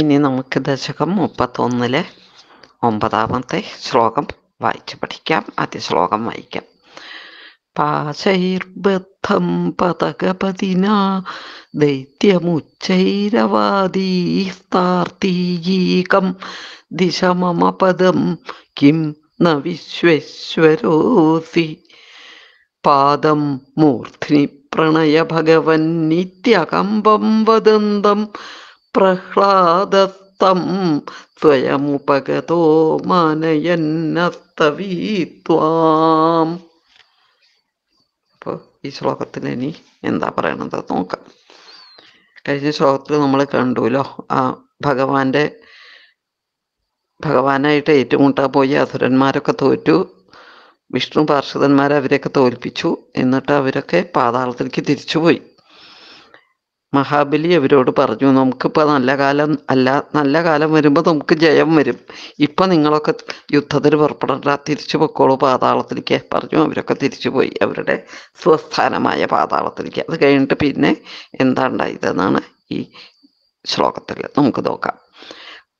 ഇനി നമുക്ക് ദശകം മുപ്പത്തൊന്നിലെ ഒമ്പതാമത്തെ ശ്ലോകം വായിച്ചു പഠിക്കാം ആദ്യ ശ്ലോകം വായിക്കാം പാശൈർബദ്ധം പതകപതിന ദൈത്യമുച്ചൈരവാദീസ്താർത്തീകം ദിശമമപദം കിം ന വിശ്വേശ്വരോസി പാദം മൂർധ്നി പ്രണയ ഭഗവൻ നിത്യകമ്പം വദന്തം പ്രഹ്ലാദത്തം സ്വയമുപഗതോ മാനയന്നസ്തവീത്വാം അപ്പോൾ ഈ ശ്ലോകത്തിൽ ഇനി എന്താ പറയണത് നോക്കാം കഴിഞ്ഞ ശ്ലോകത്തിൽ നമ്മൾ കണ്ടുല്ലോ ആ ഭഗവാന്റെ ഭഗവാനായിട്ട് ഏറ്റുമുട്ടാൻ പോയി അസുരന്മാരൊക്കെ തോറ്റു വിഷ്ണു പാർഷദന്മാരെ അവരെയൊക്കെ തോൽപ്പിച്ചു എന്നിട്ട് അവരൊക്കെ പാതാളത്തിലേക്ക് തിരിച്ചുപോയി മഹാബലി അവരോട് പറഞ്ഞു നമുക്കിപ്പോൾ നല്ല കാലം അല്ല നല്ല കാലം വരുമ്പോൾ നമുക്ക് ജയം വരും ഇപ്പം നിങ്ങളൊക്കെ യുദ്ധത്തിന് പുറപ്പെടണ്ട തിരിച്ചു പൊക്കോളൂ പാതാളത്തിലേക്ക് പറഞ്ഞു അവരൊക്കെ തിരിച്ചു പോയി അവരുടെ സ്വസ്ഥാനമായ പാതാളത്തിലേക്ക് അത് കഴിഞ്ഞിട്ട് പിന്നെ എന്താ ഉണ്ടായതെന്നാണ് ഈ ശ്ലോകത്തിൽ നമുക്ക് നോക്കാം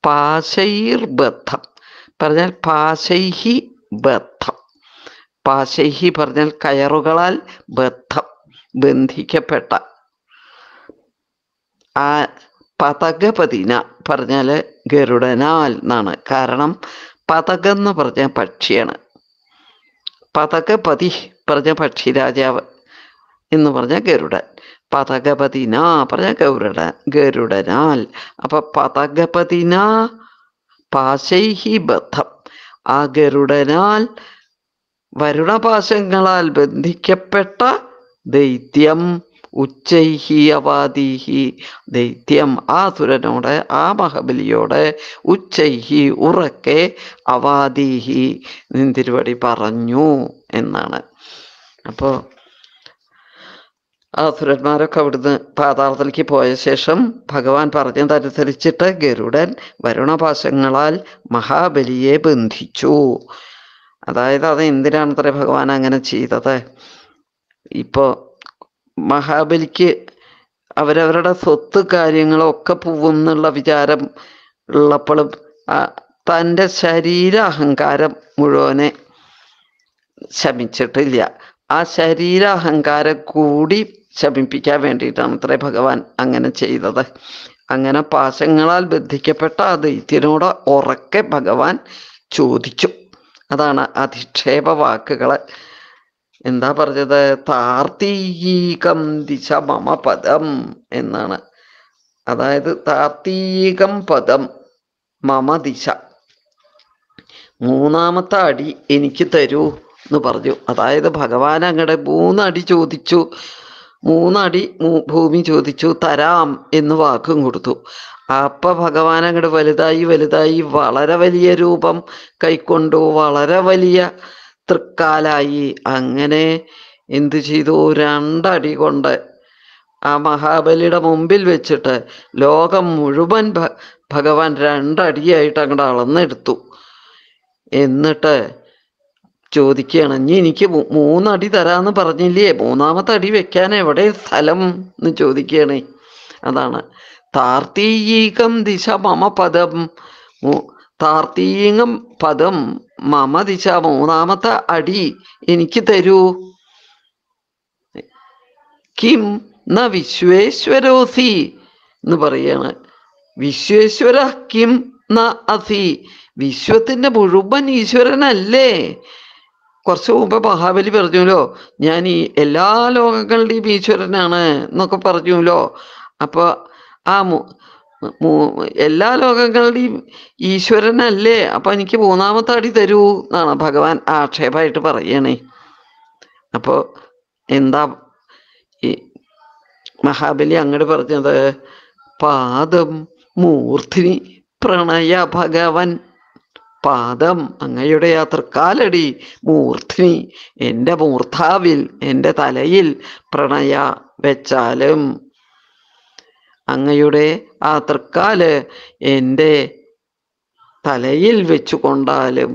പാശൈർ ബദ്ധം പറഞ്ഞാൽ പാശൈഹി ബദ്ധം പാശൈഹി പറഞ്ഞാൽ കയറുകളാൽ ബദ്ധം ബന്ധിക്കപ്പെട്ട ആ പതകപതിന പറഞ്ഞാൽ ഗരുഡനാൽ എന്നാണ് കാരണം പതകം എന്ന് പറഞ്ഞ പക്ഷിയാണ് പതകപതി പറഞ്ഞ പക്ഷി രാജാവ് എന്ന് പറഞ്ഞ ഗരുഡൻ പതകപതിന പറഞ്ഞ ഗൗരുഡ ഗരുഡനാൽ അപ്പൊ പതകപതിന പാശൈഹി ബദ്ധം ആ ഗരുഡനാൽ വരുണപാശങ്ങളാൽ ബന്ധിക്കപ്പെട്ട ദൈത്യം ഉച്ചൈഹി അവാദീഹി ദൈത്യം സുരനോട് ആ മഹബലിയോട് ഉച്ചൈഹി ഉറക്കെ അവാദീഹി തിരുവടി പറഞ്ഞു എന്നാണ് അപ്പോൾ ആസുരന്മാരൊക്കെ അവിടുന്ന് പാതാളത്തിലേക്ക് പോയ ശേഷം ഭഗവാൻ പറഞ്ഞതനുസരിച്ചിട്ട് ഗരുഡൻ വരുണപാശങ്ങളാൽ മഹാബലിയെ ബന്ധിച്ചു അതായത് അത് എന്തിനാണത്രേ ഭഗവാൻ അങ്ങനെ ചെയ്തത് ഇപ്പോൾ മഹാബലിക്ക് അവരവരുടെ സ്വത്ത് കാര്യങ്ങളൊക്കെ പോവും എന്നുള്ള വിചാരം ഉള്ളപ്പോഴും തൻ്റെ ശരീര അഹങ്കാരം മുഴുവനെ ശമിച്ചിട്ടില്ല ആ ശരീര അഹങ്കാരം കൂടി ശമിപ്പിക്കാൻ വേണ്ടിയിട്ടാണ് അത്രേ ഭഗവാൻ അങ്ങനെ ചെയ്തത് അങ്ങനെ പാശങ്ങളാൽ ബന്ധിക്കപ്പെട്ട ആ ദൈത്യനോട് ഉറക്കെ ഭഗവാൻ ചോദിച്ചു അതാണ് അധിക്ഷേപ വാക്കുകൾ എന്താ പറഞ്ഞത് താർത്തീകം ദിശ മമ പദം എന്നാണ് അതായത് താർത്തീകം പദം മമ ദിശ മൂന്നാമത്തെ അടി എനിക്ക് തരൂ എന്ന് പറഞ്ഞു അതായത് ഭഗവാൻ അങ്ങടെ മൂന്നടി ചോദിച്ചു മൂന്നടി ഭൂമി ചോദിച്ചു തരാം എന്ന് വാക്കും കൊടുത്തു അപ്പൊ ഭഗവാൻ അങ്ങോട്ട് വലുതായി വലുതായി വളരെ വലിയ രൂപം കൈക്കൊണ്ടു വളരെ വലിയ തൃക്കാലായി അങ്ങനെ എന്തു ചെയ്തു രണ്ടടി കൊണ്ട് ആ മഹാബലിയുടെ മുമ്പിൽ വെച്ചിട്ട് ലോകം മുഴുവൻ ഭ ഭഗവാൻ രണ്ടടിയായിട്ട് അങ്ങോട്ട് അളന്നെടുത്തു എന്നിട്ട് ചോദിക്കുകയാണ് ഇനി എനിക്ക് മൂന്നടി തരാന്ന് പറഞ്ഞില്ലേ മൂന്നാമത്തെ അടി വെക്കാൻ എവിടെ സ്ഥലം എന്ന് ചോദിക്കുകയാണ് അതാണ് താർത്തീയീകം ദിശ മമ പദം താർത്തീയകം പദം മമ ദിശ മൂന്നാമത്തെ അടി എനിക്ക് തരൂ കിം ന വിശ്വേശ്വരോസി എന്ന് പറയാണ് വിശ്വേശ്വര കിം ന അസി വിശ്വത്തിന്റെ മുഴുവൻ ഈശ്വരനല്ലേ കുറച്ച് മുമ്പ് മഹാബലി പറഞ്ഞല്ലോ ഞാൻ ഈ എല്ലാ ലോകങ്ങളുടെയും ഈശ്വരനാണ് എന്നൊക്കെ പറഞ്ഞല്ലോ അപ്പോൾ ആ എല്ലാ ലോകങ്ങളുടെയും ഈശ്വരനല്ലേ അപ്പൊ എനിക്ക് മൂന്നാമത്തെ അടി തരൂ എന്നാണ് ഭഗവാൻ ആക്ഷേപമായിട്ട് പറയണേ അപ്പോ എന്താ ഈ മഹാബലി അങ്ങോട്ട് പറഞ്ഞത് പാദം മൂർത്തിനി പ്രണയ ഭഗവൻ പാദം അങ്ങയുടെ ആ തൃക്കാലടി മൂർത്തിനി എൻ്റെ മൂർധാവിൽ എൻ്റെ തലയിൽ പ്രണയ വെച്ചാലും അങ്ങയുടെ ആ തൃക്കാല് എൻ്റെ തലയിൽ വെച്ചുകൊണ്ടാലും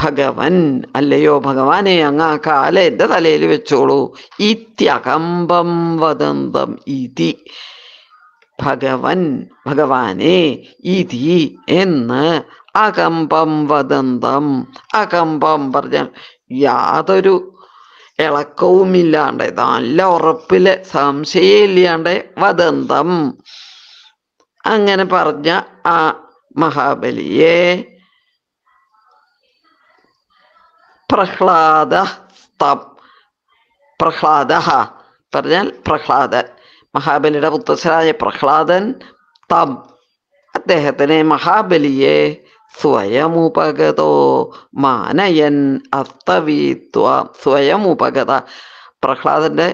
ഭഗവൻ അല്ലയോ ഭഗവാനെ അങ്ങ് ആ കാല എൻ്റെ തലയിൽ വെച്ചോളൂ ഇത്യകമ്പം വദന്തം ഇതി ഭഗവൻ ഭഗവാനെ ഇതി എന്ന് അകമ്പം വദന്തം അകമ്പം പറഞ്ഞാൽ യാതൊരു ഇളക്കവുമില്ലാണ്ട് നല്ല ഉറപ്പില് സംശയമില്ലാണ്ട് വദന്തം അങ്ങനെ പറഞ്ഞ ആ മഹാബലിയെ പ്രഹ്ലാദ പ്രഹ്ലാദ പറഞ്ഞാൽ പ്രഹ്ലാദൻ മഹാബലിയുടെ പുത്രനായ പ്രഹ്ലാദൻ തം അദ്ദേഹത്തിനെ മഹാബലിയെ സ്വയമുപഗതോ മാനയൻ അസ്തവീത്വ സ്വയമുപഗത പ്രഹ്ലാദന്റെ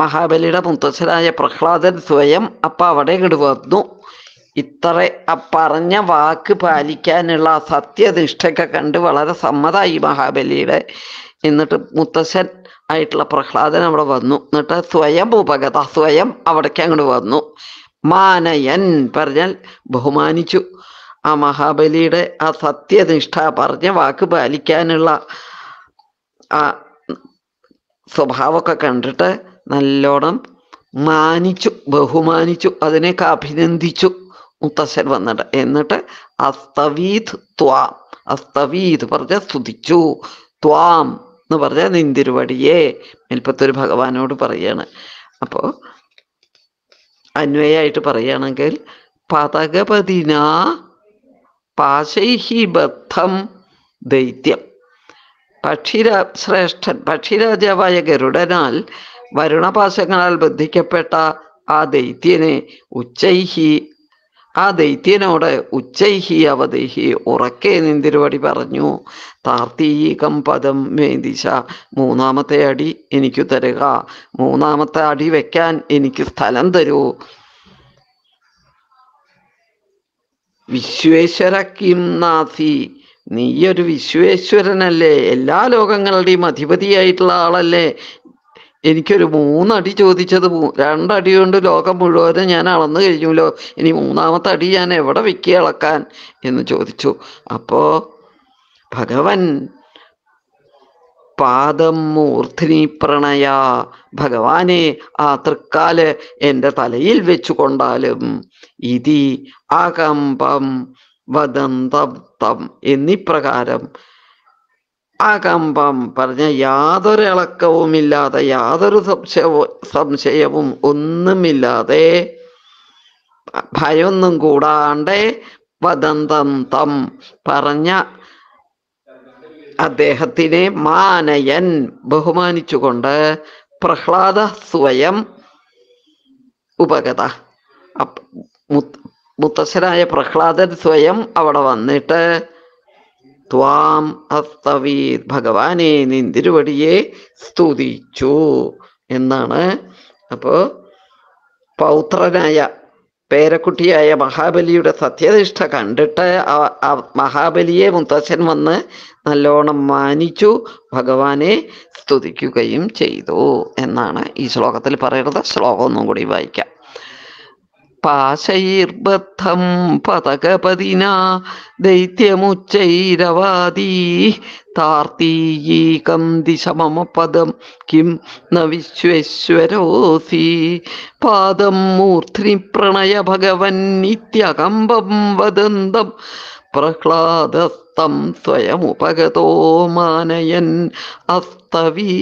മഹാബലിയുടെ മുത്തച്ഛനായ പ്രഹ്ലാദൻ സ്വയം അപ്പ അവിടെ ഇങ്ങോട്ട് വന്നു ഇത്ര പറഞ്ഞ വാക്ക് പാലിക്കാനുള്ള സത്യനിഷ്ഠയൊക്കെ കണ്ട് വളരെ സമ്മതമായി മഹാബലിയുടെ എന്നിട്ട് മുത്തശ്ശൻ ആയിട്ടുള്ള പ്രഹ്ലാദൻ അവിടെ വന്നു എന്നിട്ട് സ്വയം ഉപഗത സ്വയം അവിടേക്ക് അങ്ങോട്ട് വന്നു മാനയൻ പറഞ്ഞാൽ ബഹുമാനിച്ചു ആ മഹാബലിയുടെ ആ സത്യനിഷ്ഠ പറഞ്ഞ വാക്ക് പാലിക്കാനുള്ള ആ സ്വഭാവമൊക്കെ കണ്ടിട്ട് നല്ലോണം മാനിച്ചു ബഹുമാനിച്ചു അതിനെയൊക്കെ അഭിനന്ദിച്ചു മുത്തശ്ശൻ വന്നിട്ട് എന്നിട്ട് അസ്തവീത് ത്വാം അസ്തവീത് പറഞ്ഞ സ്തുതിച്ചു ത്വാം എന്ന് പറഞ്ഞ നിന്തിരുവടിയെ മേൽപ്പത്തൊരു ഭഗവാനോട് പറയാണ് അപ്പോൾ അന്വയായിട്ട് പറയുകയാണെങ്കിൽ പതകപതിനാ പാശൈഹി ബദ്ധം ദൈത്യം പക്ഷിര ശ്രേഷ്ഠൻ പക്ഷിരാജാവായ ഗരുഡനാൽ വരുണപാശങ്ങളാൽ ബന്ധിക്കപ്പെട്ട ആ ദൈത്യനെ ഉച്ചൈഹി ആ ദൈത്യനോട് ഉച്ചൈഹി അവധിഹി ഉറക്കെ നിന്തിരുവടി പറഞ്ഞു താർത്തീകം പദം മേദിശ മൂന്നാമത്തെ അടി എനിക്ക് തരുക മൂന്നാമത്തെ അടി വെക്കാൻ എനിക്ക് സ്ഥലം തരൂ വിശ്വേശ്വരക്കിം നാഥി നീയൊരു വിശ്വേശ്വരനല്ലേ എല്ലാ ലോകങ്ങളുടെയും അധിപതിയായിട്ടുള്ള ആളല്ലേ എനിക്കൊരു മൂന്നടി ചോദിച്ചത് രണ്ടടി കൊണ്ട് ലോകം മുഴുവനും ഞാൻ അളന്നു കഴിഞ്ഞല്ലോ ഇനി മൂന്നാമത്തെ അടി ഞാൻ എവിടെ വെക്കി അളക്കാൻ എന്ന് ചോദിച്ചു അപ്പോൾ ഭഗവൻ പാദം മൂർധിനി പ്രണയ ഭഗവാനെ ആ തൃക്കാല് എൻ്റെ തലയിൽ വെച്ചുകൊണ്ടാലും ഇതി അകമ്പം വദന്തം തം എന്നിപ്രകാരം അകമ്പം പറഞ്ഞ യാതൊരു ഇളക്കവുമില്ലാതെ യാതൊരു സംശയവും സംശയവും ഒന്നുമില്ലാതെ ഭയമൊന്നും കൂടാണ്ട് വദന്തം തം പറഞ്ഞ അദ്ദേഹത്തിനെ മാനയൻ ബഹുമാനിച്ചുകൊണ്ട് പ്രഹ്ലാദ സ്വയം ഉപഗത മുത്തശ്ശനായ പ്രഹ്ലാദൻ സ്വയം അവിടെ വന്നിട്ട് ത്വാം ഹസ്തവീ ഭഗവാനെ നിന്തിരുവടിയെ സ്തുതിച്ചു എന്നാണ് അപ്പോൾ പൗത്രനായ പേരക്കുട്ടിയായ മഹാബലിയുടെ സത്യനിഷ്ഠ കണ്ടിട്ട് ആ മഹാബലിയെ മുത്തശ്ശൻ വന്ന് നല്ലോണം മാനിച്ചു ഭഗവാനെ സ്തുതിക്കുകയും ചെയ്തു എന്നാണ് ഈ ശ്ലോകത്തിൽ പറയുന്നത് ശ്ലോകം ഒന്നും കൂടി വായിക്കാം പാശൈർബദ്ധം പതകപതിനാ ദൈത്യമുച്ചൈരവാദീ താർത്തീയീകം ദിശ പദം കിം ന വിശ്വേശ്വരോസി പാദം മൂർധ്നി പ്രണയ നിത്യകമ്പം വദന്തം പ്രഹ്ലാദസ്തം സ്വയമുപഗതോ മാനയൻ അസ്തവീ